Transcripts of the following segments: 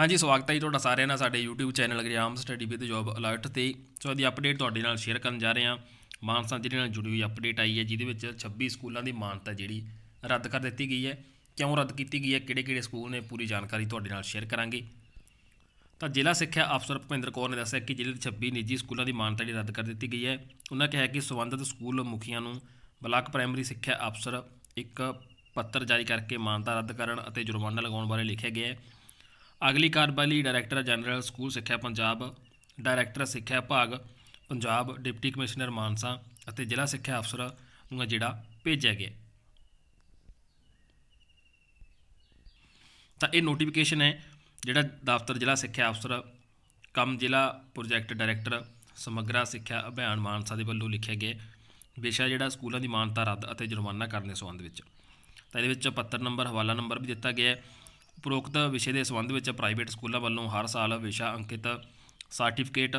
ਹਾਂਜੀ ਸਵਾਗਤ ਹੈ ਜੀ ਤੁਹਾਡਾ ਸਾਰਿਆਂ ਦਾ ਸਾਡੇ YouTube channel Gram study with job alert ਤੇ ਸੋ ਦੀ ਅਪਡੇਟ ਤੁਹਾਡੇ ਨਾਲ ਸ਼ੇਅਰ ਕਰਨ ਜਾ ਰਹੇ ਹਾਂ ਮਾਨਸਾ ਜ਼ਿਲ੍ਹੇ ਨਾਲ ਜੁੜੀ ਹੋਈ ਅਪਡੇਟ ਆਈ ਹੈ ਜਿਹਦੇ ਵਿੱਚ 26 ਸਕੂਲਾਂ ਦੀ ਮਾਨਤਾ ਜਿਹੜੀ ਰੱਦ ਕਰ ਦਿੱਤੀ ਗਈ ਹੈ ਕਿਉਂ ਰੱਦ ਕੀਤੀ ਗਈ ਹੈ ਕਿਹੜੇ-ਕਿਹੜੇ ਸਕੂਲ ਨੇ ਪੂਰੀ ਜਾਣਕਾਰੀ ਤੁਹਾਡੇ ਨਾਲ ਸ਼ੇਅਰ ਕਰਾਂਗੇ ਤਾਂ ਜ਼ਿਲ੍ਹਾ ਸਿੱਖਿਆ ਅਫਸਰ ਭਪਿੰਦਰ ਕੌਰ ਨੇ ਦੱਸਿਆ ਕਿ ਜ਼ਿਲ੍ਹੇ ਦੇ 26 ਨਿੱਜੀ ਸਕੂਲਾਂ ਦੀ ਮਾਨਤਾ ਜਿਹੜੀ ਰੱਦ ਕਰ ਦਿੱਤੀ ਗਈ ਹੈ ਉਹਨਾਂ ਕਿਹਾ ਕਿ ਸਬੰਧਤ ਸਕੂਲ ਮੁਖੀਆਂ ਨੂੰ ਬਲਾਕ ਪ੍ਰਾਇਮਰੀ ਸਿੱਖਿਆ ਅਫਸਰ ਇੱਕ ਪੱਤਰ ਜਾਰੀ ਕਰਕੇ ਮਾਨਤਾ ਰੱਦ ਕਰਨ ਅਤੇ ਜੁਰਮਾਨਾ ਲਗਾਉਣ ਬਾਰੇ ਲਿਖਿਆ ਗਿਆ ਹੈ ਅਗਲੀ ਕਾਰਬਾਲੀ ਡਾਇਰੈਕਟਰ ਜਨਰਲ ਸਕੂਲ ਸਿੱਖਿਆ ਪੰਜਾਬ ਡਾਇਰੈਕਟਰ ਸਿੱਖਿਆ ਭਾਗ ਪੰਜਾਬ ਡਿਪਟੀ ਕਮਿਸ਼ਨਰ ਮਾਨਸਾ ਅਤੇ ਜ਼ਿਲ੍ਹਾ ਸਿੱਖਿਆ ਅਫਸਰ ਨੂੰ ਜਿਹੜਾ ਭੇਜਿਆ ਗਿਆ ਤਾਂ ਇਹ ਨੋਟੀਫਿਕੇਸ਼ਨ ਹੈ ਜਿਹੜਾ ਦਫ਼ਤਰ ਜ਼ਿਲ੍ਹਾ ਸਿੱਖਿਆ ਅਫਸਰ ਕੰਮ ਜ਼ਿਲ੍ਹਾ ਪ੍ਰੋਜੈਕਟ ਡਾਇਰੈਕਟਰ ਸਮਗਰਾ ਸਿੱਖਿਆ ਅਭਿਆਨ ਮਾਨਸਾ ਦੇ ਵੱਲੋਂ ਲਿਖਿਆ ਗਿਆ ਵਿਸ਼ਾ ਜਿਹੜਾ ਸਕੂਲਾਂ ਦੀ ਮਾਨਤਾ ਰੱਦ ਅਤੇ ਜੁਰਮਾਨਾ ਕਰਨ ਦੇ ਸੰਬੰਧ ਵਿੱਚ ਤਾਂ ਇਹਦੇ ਵਿੱਚ ਪੱਤਰ ਨੰਬਰ ਹਵਾਲਾ ਨੰਬਰ ਵੀ ਦਿੱਤਾ ਗਿਆ ਹੈ ਉਪਰੋਕਤ ਵਿਸ਼ੇ ਦੇ ਸੰਬੰਧ ਵਿੱਚ ਪ੍ਰਾਈਵੇਟ ਸਕੂਲਾਂ ਵੱਲੋਂ ਹਰ ਸਾਲ ਵਿਸ਼ਾ ਅੰਕਿਤ ਸਰਟੀਫਿਕੇਟ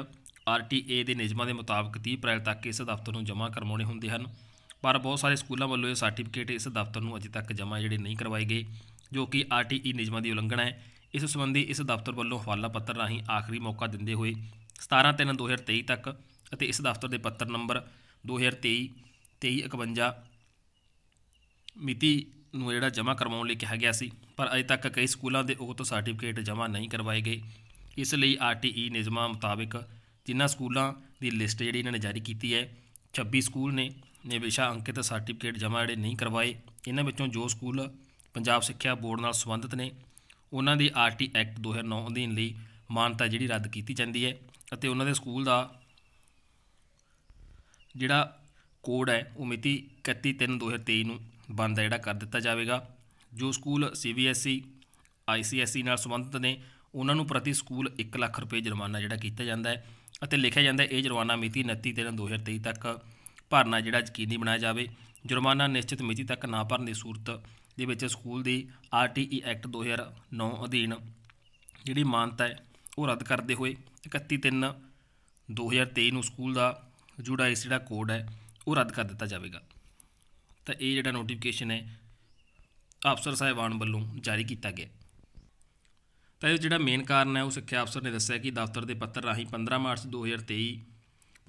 ਆਰਟੀਏ ਦੇ ਨਿਯਮਾਂ ਦੇ ਮੁਤਾਬਕ 30 ਅਪ੍ਰੈਲ ਤੱਕ ਇਸ ਦਫ਼ਤਰ ਨੂੰ ਜਮ੍ਹਾਂ ਕਰਵਾਉਣੇ ਹੁੰਦੇ ਹਨ ਪਰ ਬਹੁਤ ਸਾਰੇ ਸਕੂਲਾਂ ਵੱਲੋਂ ਇਹ ਸਰਟੀਫਿਕੇਟ ਇਸ ਦਫ਼ਤਰ ਨੂੰ ਅਜੇ ਤੱਕ ਜਮ੍ਹਾਂ ਜਿਹੜੇ ਨਹੀਂ ਕਰਵਾਏ ਗਏ ਜੋ ਕਿ ਆਰਟੀਈ ਨਿਯਮਾਂ ਦੀ ਉਲੰਘਣਾ ਹੈ ਇਸ ਸੰਬੰਧੀ ਇਸ ਦਫ਼ਤਰ ਵੱਲੋਂ ਹਵਾਲਾ ਪੱਤਰ ਰਾਹੀਂ ਆਖਰੀ ਮੌਕਾ ਦਿੰਦੇ ਹੋਏ 17 3 2023 ਤੱਕ ਅਤੇ ਇਸ ਦਫ਼ਤਰ ਦੇ ਪੱਤਰ ਨੰਬਰ 2023 2351 ਮਿਤੀ ਨੂੰ ਜਿਹੜਾ ਜਮ੍ਹਾਂ ਕਰਵਾਉਣ ਲਈ ਕਿਹਾ ਗਿਆ ਸੀ ਪਰ ਅਜੇ ਤੱਕ ਕਈ ਸਕੂਲਾਂ ਦੇ ਉਹ ਤੋਂ ਸਰਟੀਫਿਕੇਟ ਜਮ੍ਹਾਂ ਨਹੀਂ ਕਰਵਾਏ ਗਏ ਇਸ ਲਈ ਆਰਟੀਈ ਨਿਯਮਾਂ ਮੁਤਾਬਕ ਜਿਨ੍ਹਾਂ ਸਕੂਲਾਂ ਦੀ ਲਿਸਟ ਜਿਹੜੀ ਇਹਨਾਂ ਨੇ ਜਾਰੀ ਕੀਤੀ ਹੈ 26 ਸਕੂਲ ਨੇ ਨੇ ਵਿਸ਼ਾ ਅੰਕਿਤ ਸਰਟੀਫਿਕੇਟ ਜਮ੍ਹਾਂ ਜਿਹੜੇ ਨਹੀਂ ਕਰਵਾਏ ਇਹਨਾਂ ਵਿੱਚੋਂ ਜੋ ਸਕੂਲ ਪੰਜਾਬ ਸਿੱਖਿਆ ਬੋਰਡ ਨਾਲ ਸੰਬੰਧਿਤ ਨੇ ਉਹਨਾਂ ਦੀ ਆਰਟੀ ਐਕਟ 2009 ਅਧੀਨ ਲਈ ਮਾਨਤਾ ਜਿਹੜੀ ਰੱਦ ਕੀਤੀ ਜਾਂਦੀ ਹੈ ਅਤੇ ਉਹਨਾਂ ਦੇ ਸਕੂਲ ਦਾ ਜਿਹੜਾ ਕੋਡ ਹੈ ਉਹ ਮਿਤੀ 31/3/2023 ਨੂੰ ਬੰਦ ਜਿਹੜਾ ਕਰ ਦਿੱਤਾ ਜਾਵੇਗਾ ਜੋ school CBSE ICSE e, e ਨਾਲ ਸੰਬੰਧਿਤ ਨੇ ਉਹਨਾਂ ਨੂੰ ਪ੍ਰਤੀ ਸਕੂਲ 1 ਲੱਖ ਰੁਪਏ ਜੁਰਮਾਨਾ ਜਿਹੜਾ ਕੀਤਾ ਜਾਂਦਾ ਹੈ ਅਤੇ ਲਿਖਿਆ ਜਾਂਦਾ ਹੈ ਇਹ ਜੁਰਮਾਨਾ ਮਿਤੀ 29 ਤਰੀਕ 2023 ਤੱਕ ਭਰਨਾ ਜਿਹੜਾ ਯਕੀਨੀ ਬਣਾਇਆ ਜਾਵੇ ਜੁਰਮਾਨਾ ਨਿਸ਼ਚਿਤ ਮਿਤੀ ਤੱਕ ਨਾ ਭਰਨ ਦੀ ਸੂਰਤ ਦੇ ਵਿੱਚ ਸਕੂਲ ਦੀ ਆਰਟੀਈ ਐਕਟ 2009 ਅਧੀਨ ਜਿਹੜੀ ਮਾਨਤਾ ਹੈ ਉਹ ਰੱਦ ਕਰਦੇ ਹੋਏ 31 3 2023 ਨੂੰ ਸਕੂਲ ਦਾ ਜੁਡਾਇਸ ਜਿਹੜਾ ਕੋਡ ਹੈ ਉਹ ਰੱਦ ਕਰ ਦਿੱਤਾ ਜਾਵੇਗਾ ਤਾਂ ਇਹ ਜਿਹੜਾ ਨੋਟੀਫਿਕੇਸ਼ਨ ਹੈ ਅਫਸਰ ਸਾਹਿਬਾਨ ਵੱਲੋਂ ਜਾਰੀ ਕੀਤਾ ਗਿਆ ਤਾਂ ਇਹ ਜਿਹੜਾ ਮੇਨ ਕਾਰਨ ਹੈ ਉਹ ਸਿੱਖਿਆ ਅਫਸਰ ਨੇ ਦੱਸਿਆ ਕਿ ਦਫ਼ਤਰ ਦੇ ਪੱਤਰ ਰਾਹੀਂ 15 ਮਾਰਚ 2023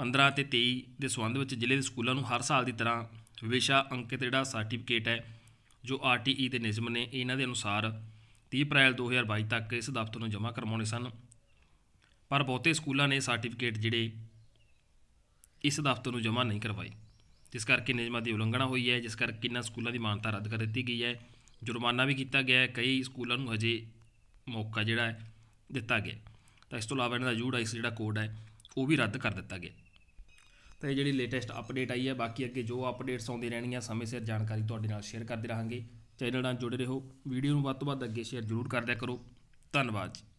15 ਤੇ 23 ਦੇ ਸਬੰਧ ਵਿੱਚ ਜ਼ਿਲ੍ਹੇ ਦੇ ਸਕੂਲਾਂ ਨੂੰ ਹਰ ਸਾਲ ਦੀ ਤਰ੍ਹਾਂ ਵਿਸ਼ਾ ਅੰਕਿਤ ਜਿਹੜਾ ਸਰਟੀਫਿਕੇਟ ਹੈ ਜੋ ਆਰਟੀਈ ਦੇ e ਨਿਯਮ ਨੇ ਇਹਨਾਂ ਦੇ ਅਨੁਸਾਰ 30 ਅਪ੍ਰੈਲ 2022 ਤੱਕ ਇਸ ਦਫ਼ਤਰ ਨੂੰ ਜਮ੍ਹਾਂ ਕਰਵਾਉਣੇ ਸਨ ਪਰ ਬਹੁਤੇ ਸਕੂਲਾਂ ਨੇ ਸਰਟੀਫਿਕੇਟ ਜਿਹੜੇ ਇਸ ਦਫ਼ਤਰ ਨੂੰ ਜਮ੍ਹਾਂ ਨਹੀਂ ਕਰਵਾਏ ਜਿਸ ਕਰਕੇ ਨਿਯਮਾਂ ਦੀ ਉਲੰਘਣਾ ਹੋਈ ਹੈ ਜਿਸ ਕਰਕੇ ਕਿੰਨਾ ਸਕੂਲਾਂ ਦੀ ਮਾਨਤਾ ਰੱਦ ਕਰ ਦਿੱਤੀ ਗਈ ਹੈ ਜੁਰਮਾਨਾ ਵੀ ਕੀਤਾ ਗਿਆ ਹੈ ਕਈ ਸਕੂਲਾਂ ਨੂੰ ਹਜੇ ਮੌਕਾ ਜਿਹੜਾ ਹੈ ਦਿੱਤਾ ਗਿਆ ਤਾਂ ਇਸ ਤੋਂ ਇਲਾਵਾ ਇਹਨਾਂ ਦਾ ਯੂਡਾਈਸ ਜਿਹੜਾ ਕੋਡ ਹੈ ਉਹ ਵੀ ਰੱਦ ਕਰ ਦਿੱਤਾ ਗਿਆ ਤਾਂ ਇਹ ਜਿਹੜੀ ਲੇਟੈਸਟ ਅਪਡੇਟ ਆਈ ਹੈ ਬਾਕੀ ਅੱਗੇ ਜੋ ਅਪਡੇਟਸ ਆਉਂਦੇ ਰਹਿਣਗੀਆਂ ਸਮੇਂ ਸਿਰ ਜਾਣਕਾਰੀ ਤੁਹਾਡੇ ਨਾਲ ਸ਼ੇਅਰ ਕਰਦੇ ਰਹਾਂਗੇ ਚੈਨਲ ਨਾਲ ਜੁੜੇ ਰਹੋ ਵੀਡੀਓ ਨੂੰ ਵੱਧ ਤੋਂ ਵੱਧ ਅੱਗੇ ਸ਼ੇਅਰ ਜ਼ਰੂਰ ਕਰਦਿਆ ਕਰੋ ਧੰਨਵਾਦ